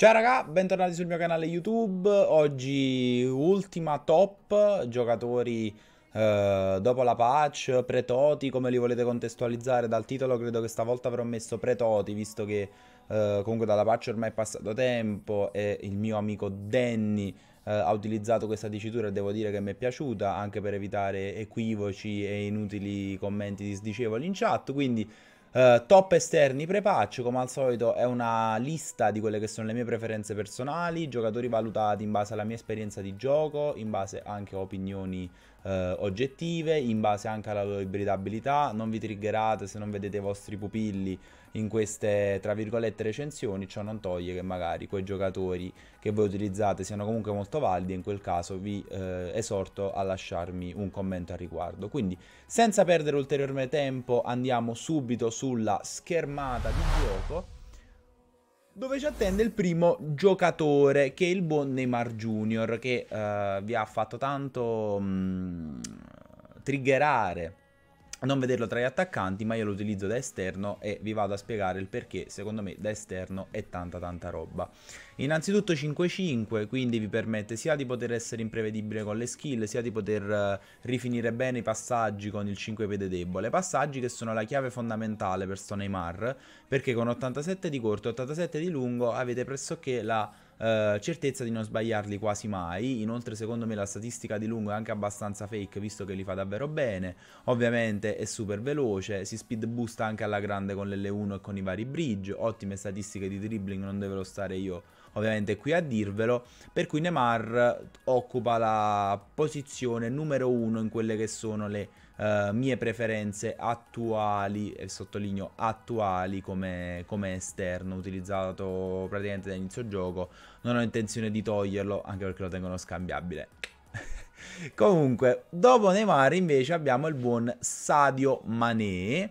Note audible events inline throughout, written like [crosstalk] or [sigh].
Ciao raga, bentornati sul mio canale YouTube, oggi ultima top, giocatori eh, dopo la patch, pretoti, come li volete contestualizzare dal titolo credo che stavolta avrò messo pretoti visto che eh, comunque dalla patch ormai è passato tempo e il mio amico Danny eh, ha utilizzato questa dicitura e devo dire che mi è piaciuta anche per evitare equivoci e inutili commenti disdicevoli in chat, quindi Uh, top esterni pre-patch, come al solito è una lista di quelle che sono le mie preferenze personali, giocatori valutati in base alla mia esperienza di gioco, in base anche a opinioni eh, oggettive in base anche alla loro ibridabilità. Non vi triggerate se non vedete i vostri pupilli in queste tra virgolette recensioni, ciò non toglie che magari quei giocatori che voi utilizzate siano comunque molto validi, in quel caso vi eh, esorto a lasciarmi un commento al riguardo. Quindi senza perdere ulteriormente tempo andiamo subito sulla schermata di gioco dove ci attende il primo giocatore che è il buon Neymar Junior che uh, vi ha fatto tanto mh, mm, triggerare non vederlo tra gli attaccanti, ma io lo utilizzo da esterno e vi vado a spiegare il perché, secondo me da esterno è tanta tanta roba. Innanzitutto 5-5, quindi vi permette sia di poter essere imprevedibile con le skill, sia di poter eh, rifinire bene i passaggi con il 5 piede debole, passaggi che sono la chiave fondamentale per sto Neymar, perché con 87 di corto e 87 di lungo avete pressoché la eh, certezza di non sbagliarli quasi mai. Inoltre, secondo me, la statistica di lungo è anche abbastanza fake, visto che li fa davvero bene. Ovviamente è super veloce, si speed boost anche alla grande con l'L1 e con i vari bridge. Ottime statistiche di dribbling, non devo stare io ovviamente qui a dirvelo. Per cui Neymar occupa la posizione numero uno in quelle che sono le eh, mie preferenze attuali, e sottolineo attuali come, come esterno utilizzato praticamente da inizio gioco, non ho intenzione di toglierlo anche perché lo tengono scambiabile. [laughs] Comunque, dopo Neymar invece abbiamo il buon Sadio Mané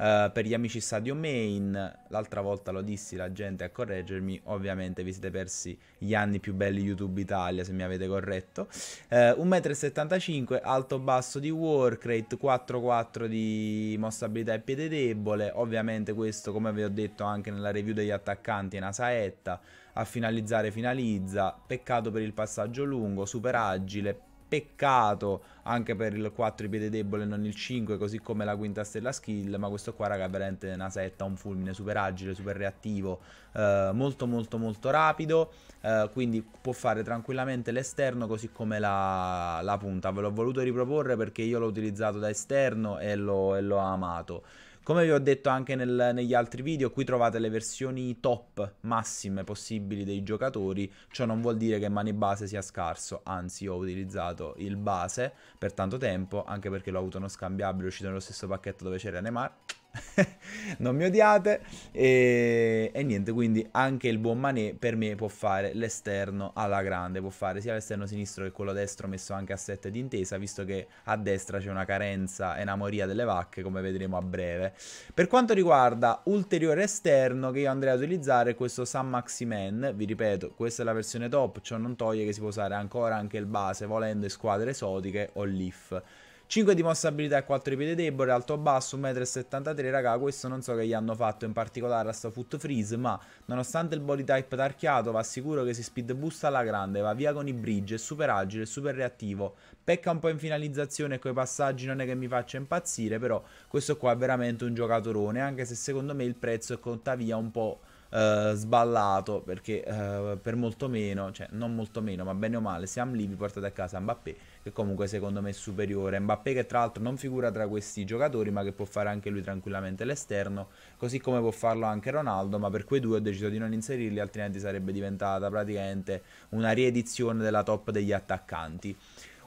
eh, per gli amici Stadio Main, l'altra volta lo dissi la gente a correggermi, ovviamente vi siete persi gli anni più belli YouTube Italia se mi avete corretto. Uh, eh, 1,75m, alto basso di work rate, 4,4 di mossabilità e piede debole, ovviamente questo come vi ho detto anche nella review degli attaccanti è una saetta, a finalizzare finalizza, peccato per il passaggio lungo, super agile, Peccato anche per il 4 piede debole non il 5, così come la quinta stella skill, ma questo qua raga è veramente una setta, un fulmine super agile, super reattivo, eh, molto molto molto rapido, eh, quindi può fare tranquillamente l'esterno così come la, la punta. Ve l'ho voluto riproporre perché io l'ho utilizzato da esterno e l'ho amato. Come vi ho detto anche nel, negli altri video, qui trovate le versioni top massime possibili dei giocatori, ciò non vuol dire che mani base sia scarso, anzi ho utilizzato il base per tanto tempo, anche perché l'ho avuto uno scambiabile uscito nello stesso pacchetto dove c'era Neymar, [laughs] non mi odiate. E, e, niente, quindi anche il buon Mané per me può fare l'esterno alla grande, può fare sia l'esterno sinistro che quello destro messo anche a 7 d'intesa, visto che a destra c'è una carenza e una moria delle vacche, come vedremo a breve. Per quanto riguarda ulteriore esterno che io andrei a utilizzare è questo San Maximen, vi ripeto, questa è la versione top, ciò non toglie che si può usare ancora anche il base, volendo in squadre esotiche o leaf 5 di mossa abilità e 4 di piede debole, alto basso, 1,73 m, raga, questo non so che gli hanno fatto in particolare a sto foot freeze, ma nonostante il body type tarchiato, va sicuro che si speed busta alla grande, va via con i bridge, è super agile, super reattivo, pecca un po' in finalizzazione e coi passaggi non è che mi faccia impazzire, però questo qua è veramente un giocatorone, anche se secondo me il prezzo è tuttavia un po'... Uh, sballato perché uh, per molto meno, cioè non molto meno, ma bene o male, siamo lì, vi portate a casa Mbappé che comunque secondo me è superiore. Mbappé che tra l'altro non figura tra questi giocatori, ma che può fare anche lui tranquillamente l'esterno, così come può farlo anche Ronaldo, ma per quei due ho deciso di non inserirli, altrimenti sarebbe diventata praticamente una riedizione della top degli attaccanti.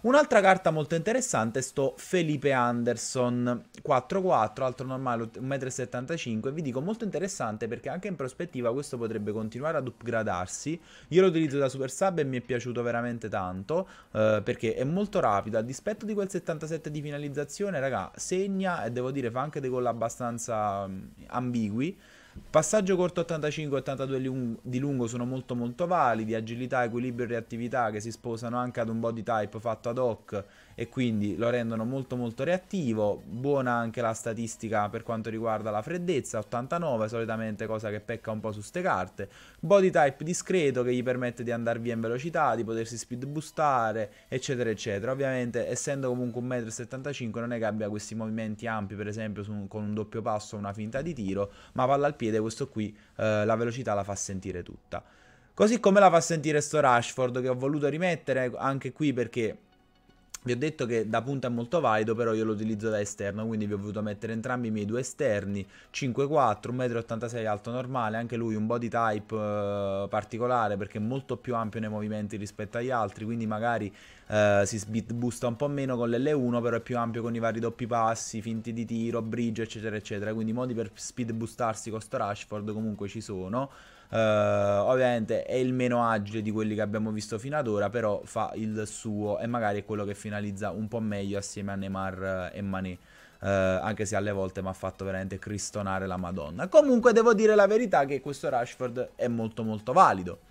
Un'altra carta molto interessante è sto Felipe Anderson, 4-4, altro normale, 1,75 m. Vi dico molto interessante perché anche in prospettiva questo potrebbe continuare ad upgradarsi. Io lo utilizzo da Super Sub e mi è piaciuto veramente tanto eh, perché è molto rapido. A dispetto di quel 77 di finalizzazione, raga, segna e devo dire fa anche dei gol abbastanza mm, ambigui. Passaggio corto 85 82 di lungo sono molto molto validi, agilità, equilibrio e reattività che si sposano anche ad un body type fatto ad hoc e quindi lo rendono molto molto reattivo, buona anche la statistica per quanto riguarda la freddezza, 89 solitamente cosa che pecca un po' su ste carte, body type discreto che gli permette di andare via in velocità, di potersi speed boostare eccetera eccetera, ovviamente essendo comunque 1,75 m non è che abbia questi movimenti ampi per esempio su, con un doppio passo o una finta di tiro, ma palla al piede, questo qui eh, la velocità la fa sentire tutta. Così come la fa sentire sto Rashford che ho voluto rimettere anche qui perché vi ho detto che da punta è molto valido, però io lo utilizzo da esterno, quindi vi ho voluto mettere entrambi i miei due esterni, 5'4, 1,86 m alto normale, anche lui un body type eh, particolare perché è molto più ampio nei movimenti rispetto agli altri, quindi magari eh, si busta un po' meno con l'L1, però è più ampio con i vari doppi passi, finti di tiro, bridge, eccetera, eccetera, quindi modi per speed boostarsi con sto Rashford comunque ci sono. Uh, ovviamente è il meno agile di quelli che abbiamo visto fino ad ora, però fa il suo e magari è quello che finalizza un po' meglio assieme a Neymar e Mané. Uh, anche se alle volte mi ha fatto veramente cristonare la Madonna. Comunque devo dire la verità che questo Rashford è molto molto valido.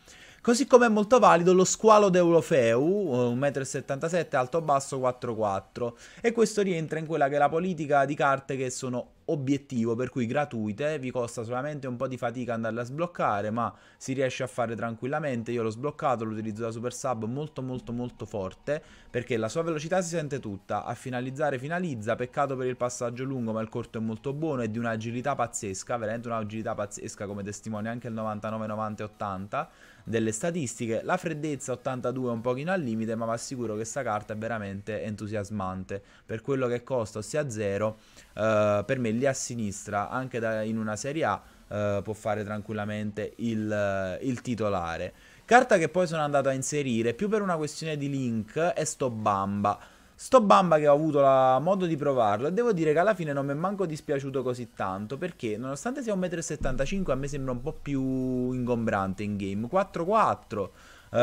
Così come è molto valido lo squalo d'Eurofeu, 1,77 m, alto basso 4,4 e questo rientra in quella che è la politica di carte che sono obiettivo per cui gratuite, vi costa solamente un po' di fatica andarle a sbloccare, ma si riesce a fare tranquillamente. Io l'ho sbloccato, lo utilizzo da super sub molto molto molto forte, perché la sua velocità si sente tutta, a finalizzare finalizza, peccato per il passaggio lungo, ma il corto è molto buono, è di un'agilità pazzesca, veramente un'agilità pazzesca come testimonia anche il 99, 90 e 80 delle statistiche. La freddezza 82 è un pochino al limite, ma vi assicuro che sta carta è veramente entusiasmante. Per quello che costa, ossia 0, eh, per me lì a sinistra, anche da, in una Serie A, eh, può fare tranquillamente il, eh, il titolare. Carta che poi sono andato a inserire più per una questione di link è sto Bamba. Sto Bamba che ho avuto la... modo di provarlo e devo dire che alla fine non mi è manco dispiaciuto così tanto perché nonostante sia 1,75 m a me sembra un po' più ingombrante in game. 4-4, eh,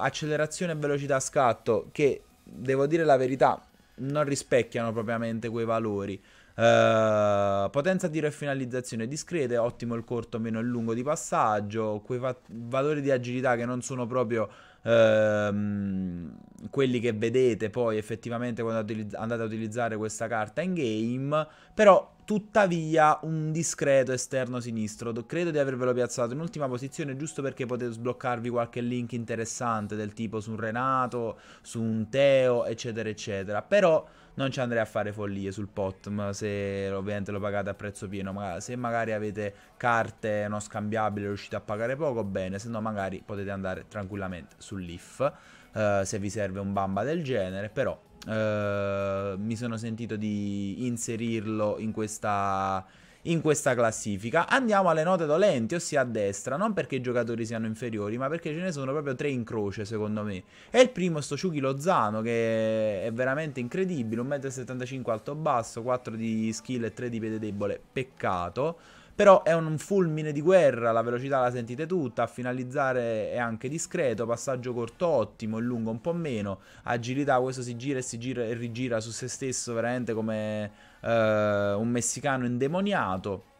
accelerazione e velocità a scatto che devo dire la verità non rispecchiano propriamente quei valori. Eh, potenza di e finalizzazione discrete, ottimo il corto, meno il lungo di passaggio, quei va- valori di agilità che non sono proprio uh, quelli che vedete poi effettivamente quando utilizz- andate a utilizzare questa carta in game, però tuttavia un discreto esterno sinistro. Credo di avervelo piazzato in ultima posizione giusto perché potete sbloccarvi qualche link interessante del tipo su un Renato, su un Teo, eccetera, eccetera. Però non ci andrei a fare follie sul pot se ovviamente lo pagate a prezzo pieno. Ma se magari avete carte non scambiabili e riuscite a pagare poco, bene, se no magari potete andare tranquillamente sull'IF. Uh, eh, se vi serve un bamba del genere, però eh, mi sono sentito di inserirlo in questa, in questa classifica. Andiamo alle note dolenti, ossia a destra, non perché i giocatori siano inferiori, ma perché ce ne sono proprio tre in croce, secondo me. E il primo è sto Ciuchi Lozano, che è veramente incredibile, 1,75 m alto-basso, 4 di skill e 3 di piede debole, peccato. Però è un fulmine di guerra, la velocità la sentite tutta, a finalizzare è anche discreto, passaggio corto ottimo, il lungo un po' meno, agilità questo si gira e si gira e rigira su se stesso veramente come eh, un messicano indemoniato.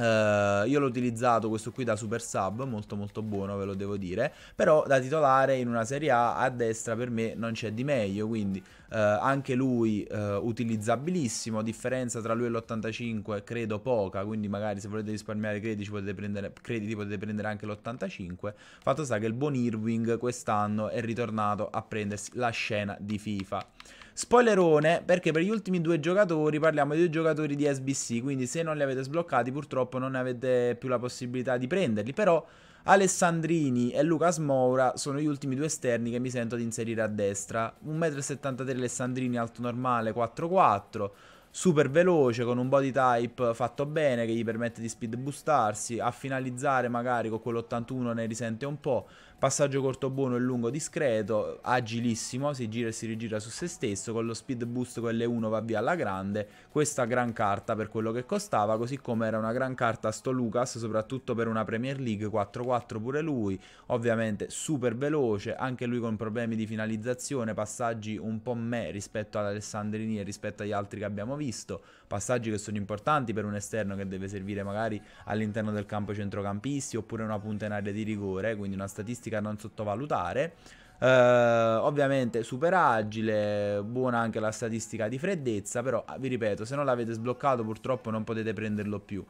Uh, io l'ho utilizzato questo qui da super sub, molto molto buono ve lo devo dire, però da titolare in una serie A a destra per me non c'è di meglio, quindi uh, anche lui uh, utilizzabilissimo, differenza tra lui e l'85 credo poca, quindi magari se volete risparmiare crediti potete prendere, crediti, potete prendere anche l'85, fatto sta che il buon Irving quest'anno è ritornato a prendersi la scena di FIFA. Spoilerone, perché per gli ultimi due giocatori parliamo di due giocatori di SBC, quindi se non li avete sbloccati purtroppo non avete più la possibilità di prenderli, però... Alessandrini e Lucas Moura sono gli ultimi due esterni che mi sento di inserire a destra. 1,73 m Alessandrini alto normale 4,4 super veloce con un body type fatto bene che gli permette di speed boostarsi, a finalizzare magari con quell'81 ne risente un po', passaggio corto buono e lungo discreto, agilissimo, si gira e si rigira su se stesso, con lo speed boost con L1 va via alla grande, questa gran carta per quello che costava, così come era una gran carta sto Lucas, soprattutto per una Premier League 4-4 pure lui, ovviamente super veloce, anche lui con problemi di finalizzazione, passaggi un po' me rispetto ad Alessandrini e rispetto agli altri che abbiamo visto, visto, passaggi che sono importanti per un esterno che deve servire magari all'interno del campo centrocampisti oppure una punta in area di rigore, quindi una statistica da non sottovalutare. Uh, ovviamente super agile, buona anche la statistica di freddezza, però ah, vi ripeto, se non l'avete sbloccato purtroppo non potete prenderlo più.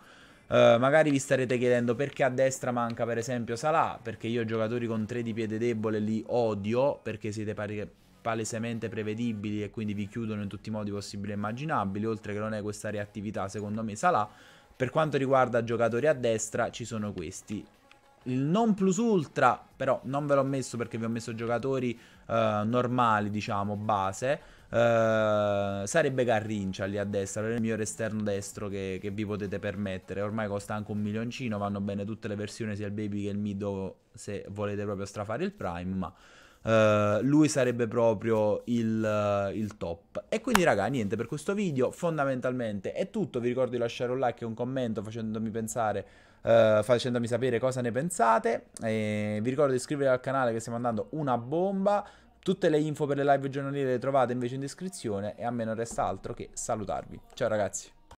Uh, magari vi starete chiedendo perché a destra manca per esempio Salah, perché io giocatori con 3 di piede debole li odio, perché siete pari palesemente prevedibili e quindi vi chiudono in tutti i modi possibili e immaginabili, oltre che non è questa reattività secondo me Salah. Per quanto riguarda giocatori a destra ci sono questi. Il non plus ultra però non ve l'ho messo perché vi ho messo giocatori eh, normali diciamo base. Uh, sarebbe Garrincia lì a destra, è il migliore esterno destro che, che, vi potete permettere. Ormai costa anche un milioncino, vanno bene tutte le versioni, sia il baby che il mido se volete proprio strafare il prime, ma Uh, lui sarebbe proprio il, uh, il, top. E quindi, raga, niente per questo video. Fondamentalmente è tutto. Vi ricordo di lasciare un like e un commento facendomi pensare. Uh, facendomi sapere cosa ne pensate. E vi ricordo di iscrivervi al canale che stiamo andando una bomba. Tutte le info per le live giornaliere le trovate invece in descrizione. E a me non resta altro che salutarvi. Ciao ragazzi.